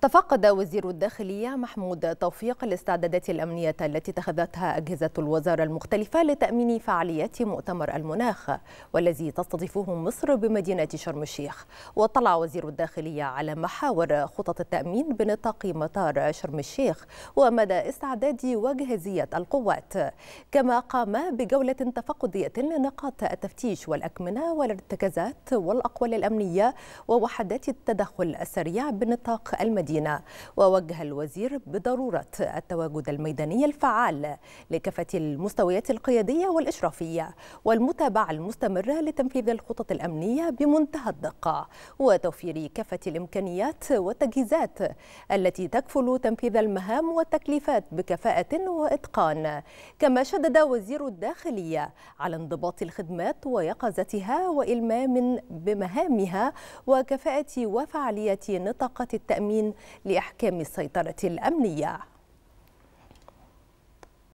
تفقد وزير الداخلية محمود توفيق الاستعدادات الأمنية التي اتخذتها أجهزة الوزارة المختلفة لتأمين فعاليات مؤتمر المناخ والذي تستضيفه مصر بمدينة شرم الشيخ وطلع وزير الداخلية على محاور خطط التأمين بنطاق مطار شرم الشيخ ومدى استعداد وجهزية القوات كما قام بجولة تفقدية لنقاط التفتيش والأكمنة والارتكازات والأقوال الأمنية ووحدات التدخل السريع بنطاق المدينة المدينة ووجه الوزير بضرورة التواجد الميداني الفعال لكافة المستويات القيادية والإشرافية والمتابعة المستمرة لتنفيذ الخطط الأمنية بمنتهى الدقة وتوفير كافة الإمكانيات والتجهيزات التي تكفل تنفيذ المهام والتكليفات بكفاءة وإتقان كما شدد وزير الداخلية على انضباط الخدمات ويقظتها وإلمام بمهامها وكفاءة وفعالية نطاقات التأمين لإحكام السيطرة الأمنية